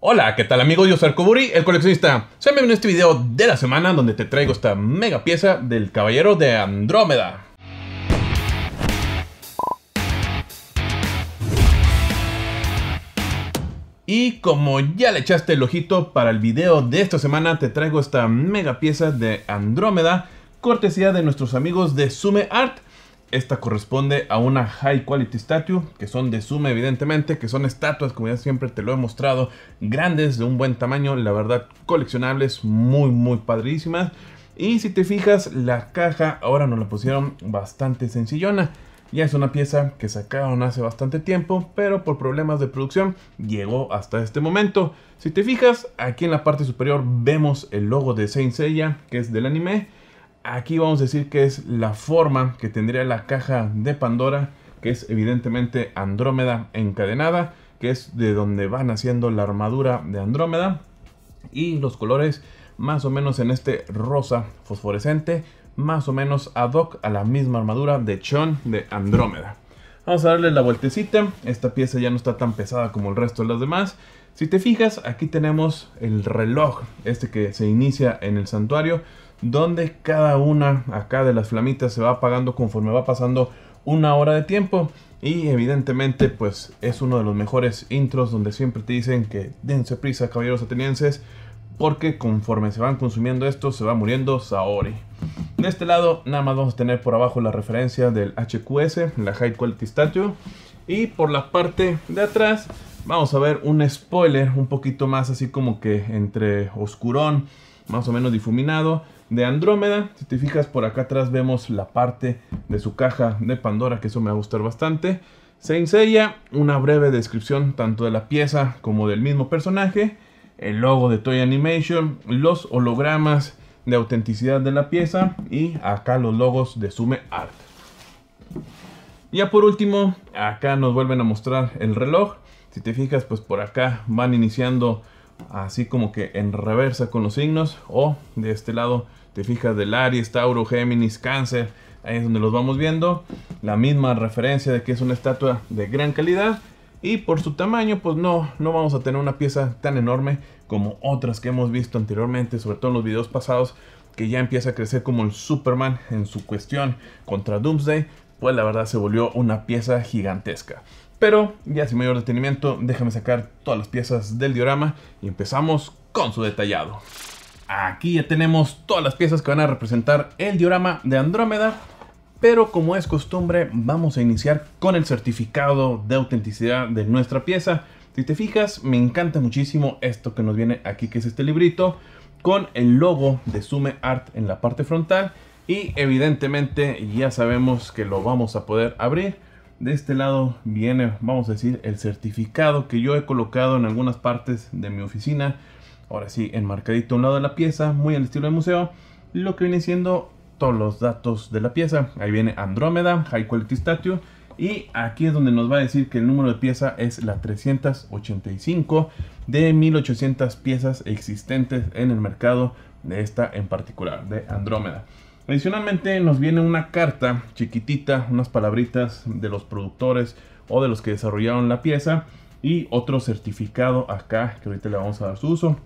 Hola, ¿qué tal amigos? Yo soy Arkoburi, el coleccionista. Sean bienvenidos a este video de la semana donde te traigo esta mega pieza del Caballero de Andrómeda. Y como ya le echaste el ojito para el video de esta semana, te traigo esta mega pieza de Andrómeda, cortesía de nuestros amigos de Sume Art, esta corresponde a una High Quality Statue, que son de suma evidentemente, que son estatuas, como ya siempre te lo he mostrado, grandes, de un buen tamaño, la verdad coleccionables, muy muy padrísimas. Y si te fijas, la caja ahora nos la pusieron bastante sencillona. Ya es una pieza que sacaron hace bastante tiempo, pero por problemas de producción llegó hasta este momento. Si te fijas, aquí en la parte superior vemos el logo de Saint Seiya, que es del anime aquí vamos a decir que es la forma que tendría la caja de Pandora, que es evidentemente Andrómeda encadenada, que es de donde van haciendo la armadura de Andrómeda. Y los colores más o menos en este rosa fosforescente, más o menos ad hoc a la misma armadura de Chon de Andrómeda. Vamos a darle la vueltecita, esta pieza ya no está tan pesada como el resto de las demás. Si te fijas, aquí tenemos el reloj, este que se inicia en el santuario, donde cada una acá de las flamitas se va apagando conforme va pasando una hora de tiempo. Y evidentemente, pues es uno de los mejores intros donde siempre te dicen que dense prisa, caballeros atenienses, porque conforme se van consumiendo esto, se va muriendo Saori. De este lado, nada más vamos a tener por abajo la referencia del HQS, la High Quality Statue. Y por la parte de atrás, vamos a ver un spoiler un poquito más así como que entre oscurón, más o menos difuminado de Andrómeda. Si te fijas por acá atrás vemos la parte de su caja de Pandora, que eso me va a gustar bastante. Se enseña una breve descripción tanto de la pieza como del mismo personaje, el logo de Toy Animation, los hologramas de autenticidad de la pieza y acá los logos de Sume Art. Ya por último, acá nos vuelven a mostrar el reloj. Si te fijas, pues por acá van iniciando así como que en reversa con los signos o de este lado te fijas del Aries, Tauro, Géminis, Cáncer, ahí es donde los vamos viendo. La misma referencia de que es una estatua de gran calidad. Y por su tamaño, pues no, no vamos a tener una pieza tan enorme como otras que hemos visto anteriormente, sobre todo en los videos pasados, que ya empieza a crecer como el Superman en su cuestión contra Doomsday, pues la verdad se volvió una pieza gigantesca. Pero ya sin mayor detenimiento, déjame sacar todas las piezas del diorama y empezamos con su detallado. Aquí ya tenemos todas las piezas que van a representar el diorama de Andrómeda, pero como es costumbre vamos a iniciar con el certificado de autenticidad de nuestra pieza. Si te fijas, me encanta muchísimo esto que nos viene aquí, que es este librito, con el logo de Sume Art en la parte frontal. Y evidentemente ya sabemos que lo vamos a poder abrir. De este lado viene, vamos a decir, el certificado que yo he colocado en algunas partes de mi oficina Ahora sí, enmarcadito a un lado de la pieza, muy al estilo de museo, lo que viene siendo todos los datos de la pieza. Ahí viene Andrómeda, High Quality Statue. Y aquí es donde nos va a decir que el número de pieza es la 385 de 1800 piezas existentes en el mercado de esta en particular, de Andrómeda. Adicionalmente nos viene una carta chiquitita, unas palabritas de los productores o de los que desarrollaron la pieza y otro certificado acá que ahorita le vamos a dar su uso.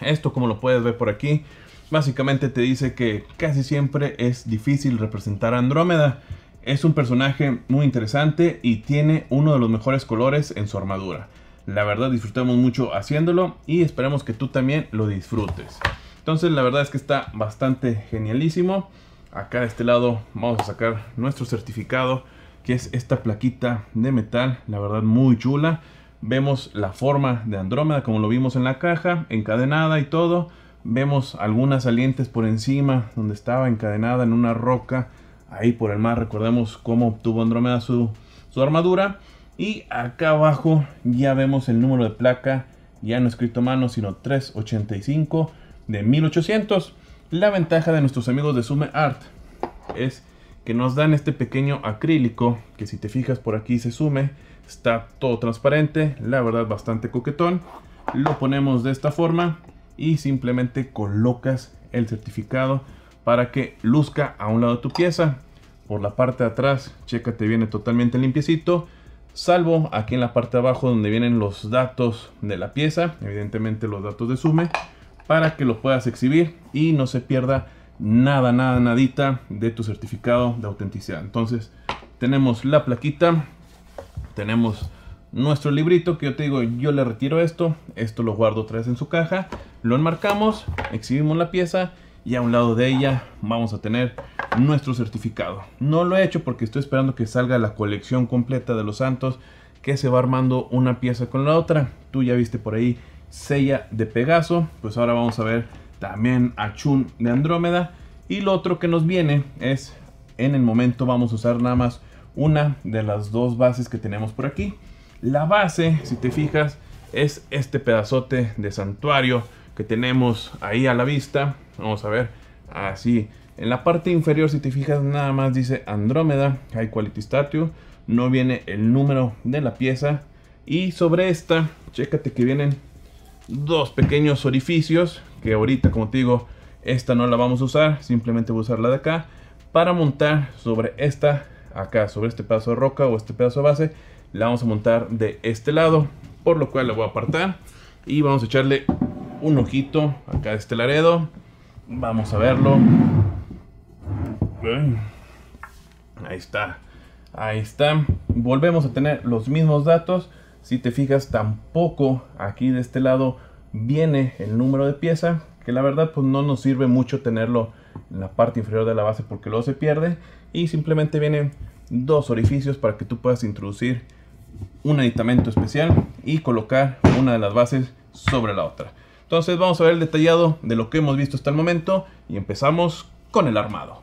Esto como lo puedes ver por aquí, básicamente te dice que casi siempre es difícil representar a Andrómeda. Es un personaje muy interesante y tiene uno de los mejores colores en su armadura. La verdad disfrutamos mucho haciéndolo y esperamos que tú también lo disfrutes. Entonces la verdad es que está bastante genialísimo. Acá de este lado vamos a sacar nuestro certificado que es esta plaquita de metal, la verdad muy chula. Vemos la forma de Andrómeda como lo vimos en la caja, encadenada y todo. Vemos algunas salientes por encima donde estaba encadenada en una roca ahí por el mar. Recordemos cómo obtuvo Andrómeda su, armadura. Y acá abajo ya vemos el número de placa, ya no escrito mano, sino 385 de 1800. La ventaja de nuestros amigos de Sume Art es que nos dan este pequeño acrílico que si te fijas por aquí se sume Está todo transparente, la verdad bastante coquetón. Lo ponemos de esta forma y simplemente colocas el certificado para que luzca a un lado de tu pieza. Por la parte de atrás, checa, te viene totalmente limpiecito. Salvo aquí en la parte de abajo donde vienen los datos de la pieza, evidentemente los datos de Sume, para que lo puedas exhibir y no se pierda nada, nada, nadita de tu certificado de autenticidad. Entonces, tenemos la plaquita, tenemos nuestro librito que yo te digo, yo le retiro esto, esto lo guardo otra vez en su caja, lo enmarcamos, exhibimos la pieza y a un lado de ella vamos a tener nuestro certificado. No lo he hecho porque estoy esperando que salga la colección completa de los santos que se va armando una pieza con la otra. Tú ya viste por ahí Sella de Pegaso, pues ahora vamos a ver también a Chun de Andrómeda y lo otro que nos viene es en el momento vamos a usar nada más una de las dos bases que tenemos por aquí. La base, si te fijas, es este pedazote de santuario que tenemos ahí a la vista. Vamos a ver, así. En la parte inferior, si te fijas, nada más dice Andrómeda, High Quality Statue. No viene el número de la pieza. Y sobre esta, chécate que vienen dos pequeños orificios. Que ahorita, como te digo, esta no la vamos a usar. Simplemente voy a usar la de acá. Para montar sobre esta acá sobre este pedazo de roca o este pedazo de base, la vamos a montar de este lado, por lo cual la voy a apartar y vamos a echarle un ojito acá de este laredo, vamos a verlo, ahí está, ahí está, volvemos a tener los mismos datos, si te fijas tampoco aquí de este lado viene el número de pieza, que la verdad pues no nos sirve mucho tenerlo en la parte inferior de la base porque luego se pierde y simplemente vienen dos orificios para que tú puedas introducir un aditamento especial y colocar una de las bases sobre la otra. Entonces vamos a ver el detallado de lo que hemos visto hasta el momento y empezamos con el armado.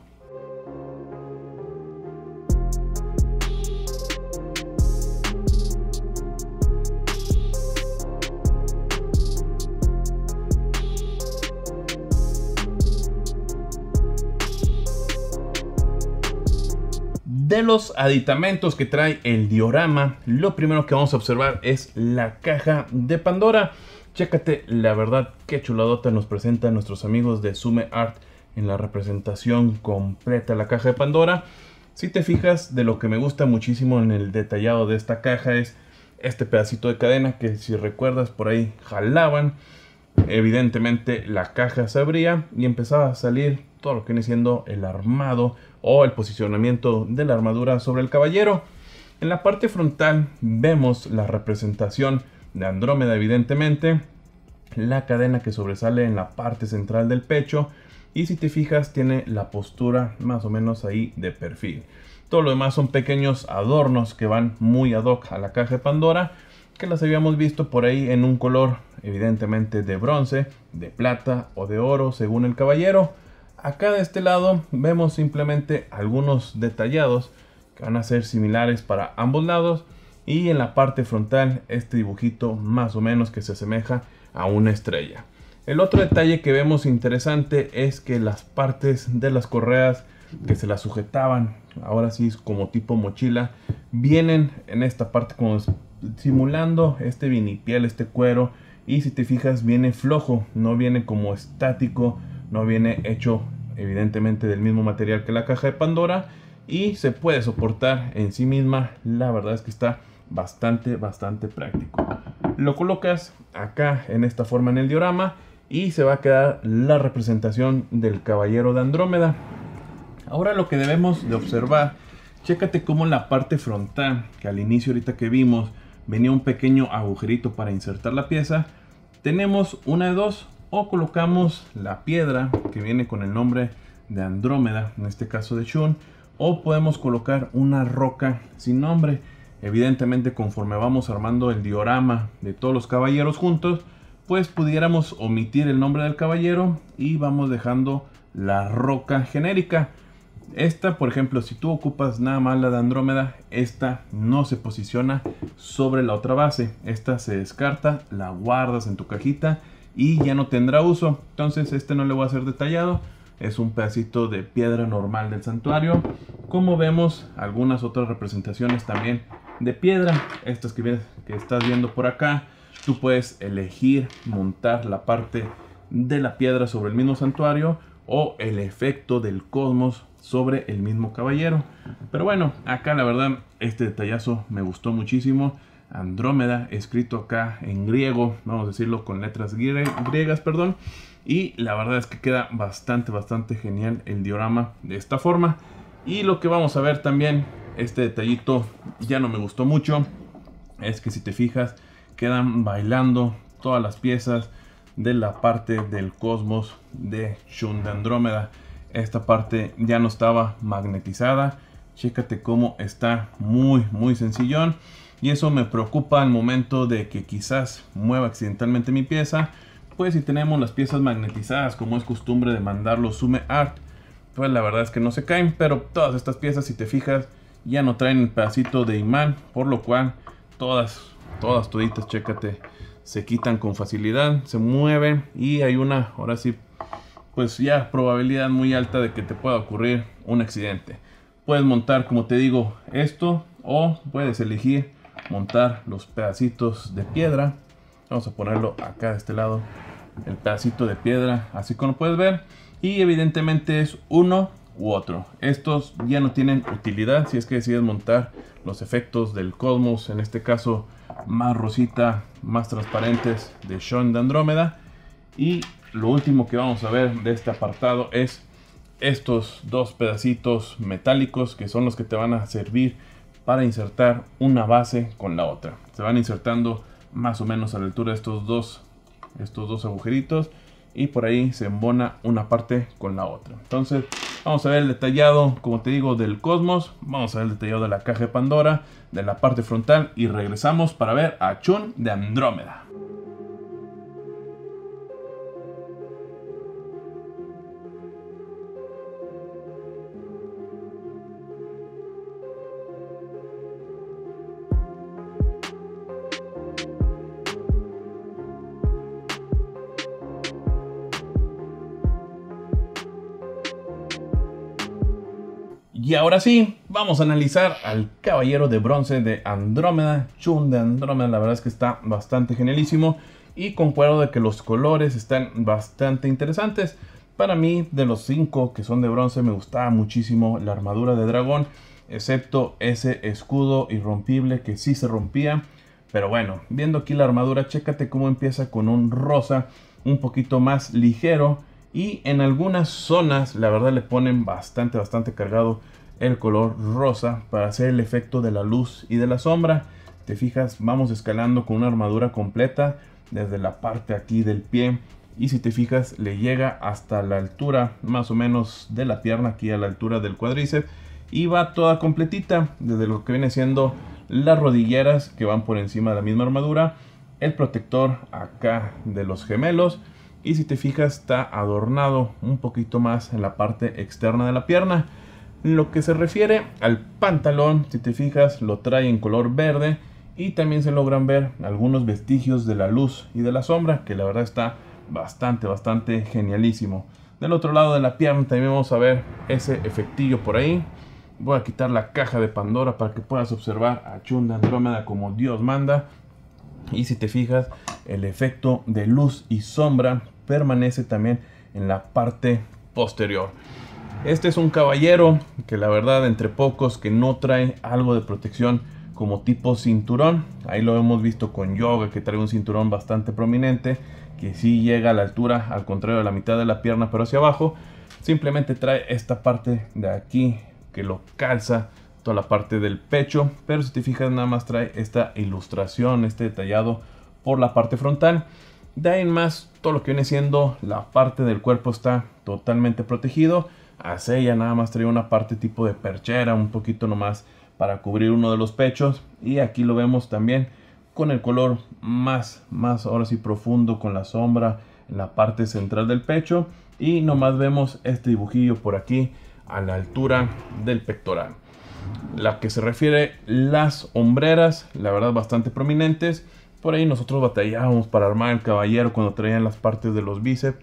De los aditamentos que trae el diorama, lo primero que vamos a observar es la caja de Pandora. Chécate, la verdad, qué chuladota nos presentan nuestros amigos de Sume Art en la representación completa de la caja de Pandora. Si te fijas, de lo que me gusta muchísimo en el detallado de esta caja es este pedacito de cadena que si recuerdas por ahí jalaban. Evidentemente la caja se abría y empezaba a salir todo lo que viene siendo el armado o el posicionamiento de la armadura sobre el caballero. En la parte frontal vemos la representación de Andrómeda evidentemente, la cadena que sobresale en la parte central del pecho y si te fijas tiene la postura más o menos ahí de perfil. Todo lo demás son pequeños adornos que van muy ad hoc a la caja de Pandora que las habíamos visto por ahí en un color evidentemente de bronce, de plata o de oro según el caballero. Acá de este lado vemos simplemente algunos detallados que van a ser similares para ambos lados y en la parte frontal este dibujito más o menos que se asemeja a una estrella. El otro detalle que vemos interesante es que las partes de las correas que se las sujetaban, ahora sí es como tipo mochila, vienen en esta parte como simulando este vinipiel, este cuero y si te fijas viene flojo, no viene como estático no viene hecho evidentemente del mismo material que la caja de Pandora y se puede soportar en sí misma. La verdad es que está bastante, bastante práctico. Lo colocas acá en esta forma en el diorama y se va a quedar la representación del caballero de Andrómeda. Ahora lo que debemos de observar, chécate cómo la parte frontal, que al inicio ahorita que vimos, venía un pequeño agujerito para insertar la pieza, tenemos una de dos, o colocamos la piedra que viene con el nombre de Andrómeda, en este caso de Shun, o podemos colocar una roca sin nombre. Evidentemente conforme vamos armando el diorama de todos los caballeros juntos, pues pudiéramos omitir el nombre del caballero y vamos dejando la roca genérica. Esta, por ejemplo, si tú ocupas nada más la de Andrómeda, esta no se posiciona sobre la otra base. Esta se descarta, la guardas en tu cajita y ya no tendrá uso. Entonces este no le voy a hacer detallado. Es un pedacito de piedra normal del santuario. Como vemos, algunas otras representaciones también de piedra. Estas que, que estás viendo por acá. Tú puedes elegir montar la parte de la piedra sobre el mismo santuario o el efecto del cosmos sobre el mismo caballero. Pero bueno, acá la verdad este detallazo me gustó muchísimo. Andrómeda, escrito acá en griego, vamos a decirlo con letras griegas, perdón. Y la verdad es que queda bastante, bastante genial el diorama de esta forma. Y lo que vamos a ver también, este detallito ya no me gustó mucho, es que si te fijas, quedan bailando todas las piezas de la parte del cosmos de Shun de Andrómeda. Esta parte ya no estaba magnetizada. Chécate cómo está muy, muy sencillón y eso me preocupa al momento de que quizás mueva accidentalmente mi pieza. Pues si tenemos las piezas magnetizadas como es costumbre de mandarlo Sume Art, pues la verdad es que no se caen, pero todas estas piezas si te fijas ya no traen el pedacito de imán, por lo cual todas, todas toditas, chécate, se quitan con facilidad, se mueven y hay una, ahora sí, pues ya probabilidad muy alta de que te pueda ocurrir un accidente. Puedes montar, como te digo, esto o puedes elegir montar los pedacitos de piedra. Vamos a ponerlo acá de este lado, el pedacito de piedra, así como puedes ver. Y evidentemente es uno u otro. Estos ya no tienen utilidad si es que decides montar los efectos del Cosmos, en este caso más rosita, más transparentes de Sean de Andrómeda. Y lo último que vamos a ver de este apartado es estos dos pedacitos metálicos que son los que te van a servir para insertar una base con la otra. Se van insertando más o menos a la altura de estos dos, estos dos agujeritos y por ahí se embona una parte con la otra. Entonces vamos a ver el detallado, como te digo, del Cosmos, vamos a ver el detallado de la caja de Pandora, de la parte frontal y regresamos para ver a Chun de Andrómeda. ahora sí, vamos a analizar al Caballero de Bronce de Andrómeda. Chun de Andrómeda, la verdad es que está bastante genialísimo. Y concuerdo de que los colores están bastante interesantes. Para mí, de los cinco que son de bronce, me gustaba muchísimo la armadura de dragón. Excepto ese escudo irrompible que sí se rompía. Pero bueno, viendo aquí la armadura, chécate cómo empieza con un rosa un poquito más ligero. Y en algunas zonas, la verdad, le ponen bastante, bastante cargado el color rosa para hacer el efecto de la luz y de la sombra. Te fijas, vamos escalando con una armadura completa desde la parte aquí del pie. Y si te fijas, le llega hasta la altura más o menos de la pierna, aquí a la altura del cuádriceps. Y va toda completita, desde lo que viene siendo las rodilleras que van por encima de la misma armadura. El protector acá de los gemelos. Y si te fijas, está adornado un poquito más en la parte externa de la pierna lo que se refiere al pantalón, si te fijas, lo trae en color verde y también se logran ver algunos vestigios de la luz y de la sombra, que la verdad está bastante, bastante genialísimo. Del otro lado de la pierna también vamos a ver ese efectillo por ahí. Voy a quitar la caja de Pandora para que puedas observar a Chunda Andrómeda como Dios manda. Y si te fijas, el efecto de luz y sombra permanece también en la parte posterior. Este es un caballero que la verdad entre pocos que no trae algo de protección como tipo cinturón. Ahí lo hemos visto con Yoga que trae un cinturón bastante prominente que sí llega a la altura, al contrario de la mitad de la pierna pero hacia abajo. Simplemente trae esta parte de aquí que lo calza toda la parte del pecho. Pero si te fijas nada más trae esta ilustración, este detallado por la parte frontal. De ahí en más todo lo que viene siendo la parte del cuerpo está totalmente protegido así nada más traía una parte tipo de perchera, un poquito nomás para cubrir uno de los pechos. Y aquí lo vemos también con el color más, más ahora sí profundo, con la sombra en la parte central del pecho. Y nomás vemos este dibujillo por aquí a la altura del pectoral. La que se refiere las hombreras, la verdad bastante prominentes. Por ahí nosotros batallábamos para armar el caballero cuando traían las partes de los bíceps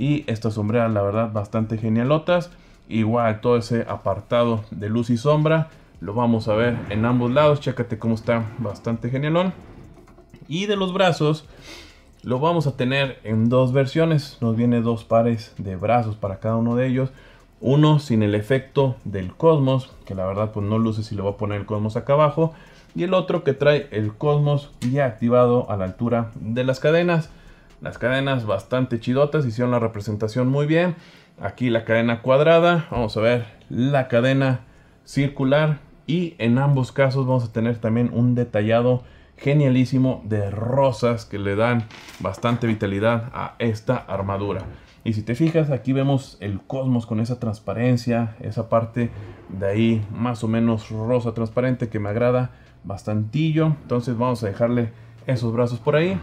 y estas sombreras la verdad bastante genialotas igual todo ese apartado de luz y sombra lo vamos a ver en ambos lados chécate cómo está bastante genialón y de los brazos lo vamos a tener en dos versiones nos viene dos pares de brazos para cada uno de ellos uno sin el efecto del cosmos que la verdad pues no luce si le voy a poner el cosmos acá abajo y el otro que trae el cosmos ya activado a la altura de las cadenas las cadenas bastante chidotas, hicieron la representación muy bien. Aquí la cadena cuadrada, vamos a ver la cadena circular y en ambos casos vamos a tener también un detallado genialísimo de rosas que le dan bastante vitalidad a esta armadura. Y si te fijas, aquí vemos el cosmos con esa transparencia, esa parte de ahí más o menos rosa transparente que me agrada bastantillo. Entonces vamos a dejarle esos brazos por ahí.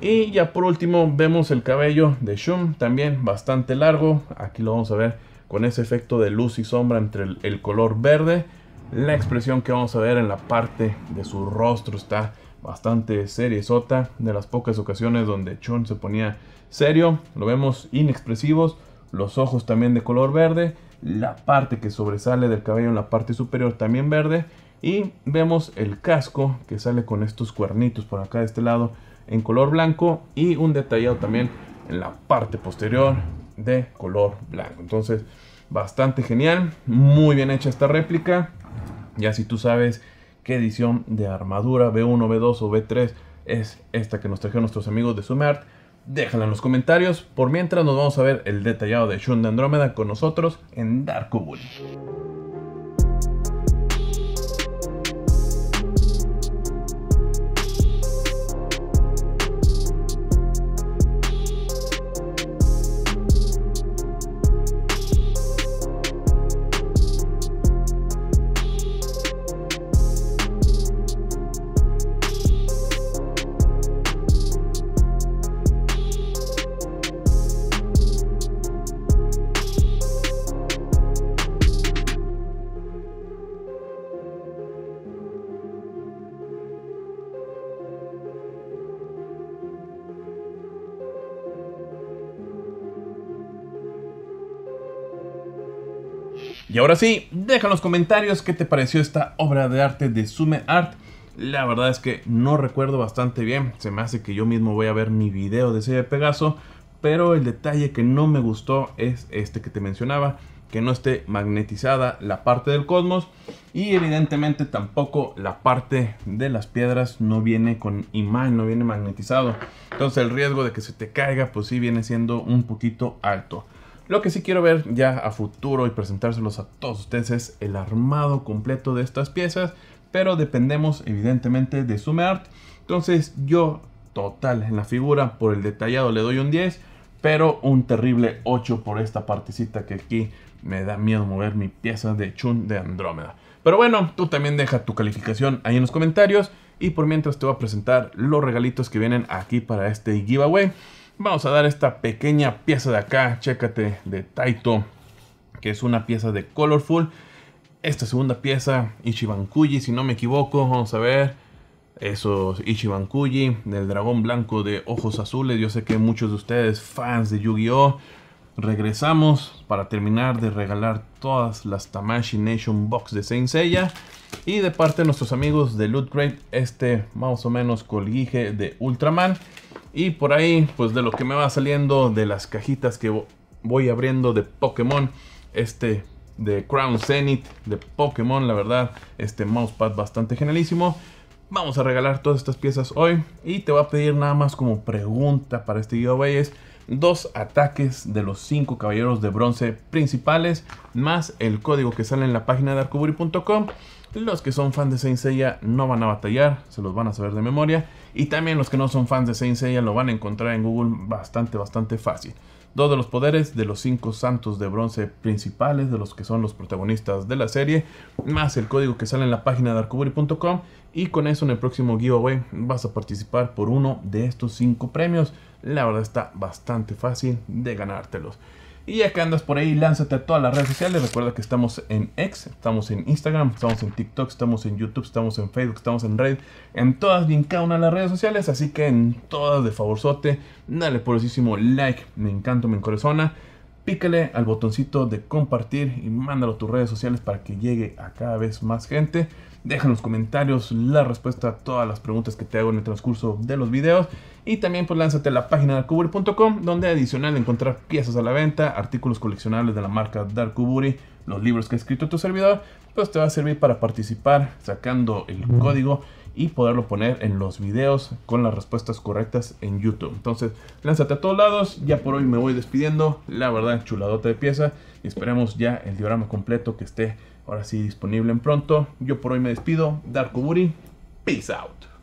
Y ya por último vemos el cabello de Shun también bastante largo. Aquí lo vamos a ver con ese efecto de luz y sombra entre el, color verde. La expresión que vamos a ver en la parte de su rostro está bastante sota De las pocas ocasiones donde Shun se ponía serio, lo vemos inexpresivos. Los ojos también de color verde. La parte que sobresale del cabello en la parte superior también verde. Y vemos el casco que sale con estos cuernitos por acá de este lado en color blanco y un detallado también en la parte posterior de color blanco. Entonces, bastante genial, muy bien hecha esta réplica. Ya si tú sabes qué edición de armadura B1, B2 o B3 es esta que nos trajeron nuestros amigos de Sumart, déjala en los comentarios. Por mientras nos vamos a ver el detallado de Shun de Andrómeda con nosotros en Dark Bull. Y ahora sí, deja en los comentarios qué te pareció esta obra de arte de Sume Art. La verdad es que no recuerdo bastante bien, se me hace que yo mismo voy a ver mi video de serie de Pegaso, pero el detalle que no me gustó es este que te mencionaba, que no esté magnetizada la parte del cosmos y evidentemente tampoco la parte de las piedras no viene con imán, no viene magnetizado. Entonces el riesgo de que se te caiga pues sí viene siendo un poquito alto. Lo que sí quiero ver ya a futuro y presentárselos a todos ustedes es el armado completo de estas piezas, pero dependemos evidentemente de SumArt. Entonces yo total en la figura por el detallado le doy un 10, pero un terrible 8 por esta partecita que aquí me da miedo mover mi pieza de Chun de Andrómeda. Pero bueno, tú también deja tu calificación ahí en los comentarios y por mientras te voy a presentar los regalitos que vienen aquí para este giveaway. Vamos a dar esta pequeña pieza de acá, chécate, de Taito, que es una pieza de Colorful. Esta segunda pieza, Ichibankuji, si no me equivoco, vamos a ver. Eso, Ichibankuji, del dragón blanco de ojos azules. Yo sé que muchos de ustedes, fans de Yu-Gi-Oh! regresamos para terminar de regalar todas las Tamashi Nation Box de Saint Seiya. Y de parte de nuestros amigos de Loot Crate, este más o menos colguije de Ultraman. Y por ahí, pues de lo que me va saliendo de las cajitas que voy abriendo de Pokémon, este de Crown Zenith, de Pokémon, la verdad, este mousepad bastante genialísimo. Vamos a regalar todas estas piezas hoy y te voy a pedir nada más como pregunta para este giveaway es dos ataques de los cinco caballeros de bronce principales más el código que sale en la página de arcobury.com los que son fans de Saint Seiya no van a batallar, se los van a saber de memoria. Y también los que no son fans de Saint Seiya lo van a encontrar en Google bastante, bastante fácil. Dos de los poderes de los cinco santos de bronce principales, de los que son los protagonistas de la serie, más el código que sale en la página de Y con eso en el próximo giveaway vas a participar por uno de estos cinco premios. La verdad está bastante fácil de ganártelos. Y ya que andas por ahí, lánzate a todas las redes sociales. Recuerda que estamos en X, estamos en Instagram, estamos en TikTok, estamos en YouTube, estamos en Facebook, estamos en Red, en todas en cada una de las redes sociales. Así que en todas de favorzote, dale porosísimo like, me encanta, me encorazona pícale al botoncito de compartir y mándalo a tus redes sociales para que llegue a cada vez más gente. Deja en los comentarios la respuesta a todas las preguntas que te hago en el transcurso de los videos. Y también pues lánzate a la página darkuburi.com donde adicional encontrar piezas a la venta, artículos coleccionables de la marca Darkuburi, los libros que ha escrito tu servidor, pues te va a servir para participar sacando el código y poderlo poner en los videos con las respuestas correctas en YouTube. Entonces, lánzate a todos lados. Ya por hoy me voy despidiendo. La verdad, chuladota de pieza. Y esperemos ya el diorama completo que esté ahora sí disponible en pronto. Yo por hoy me despido. Darko Buri, peace out.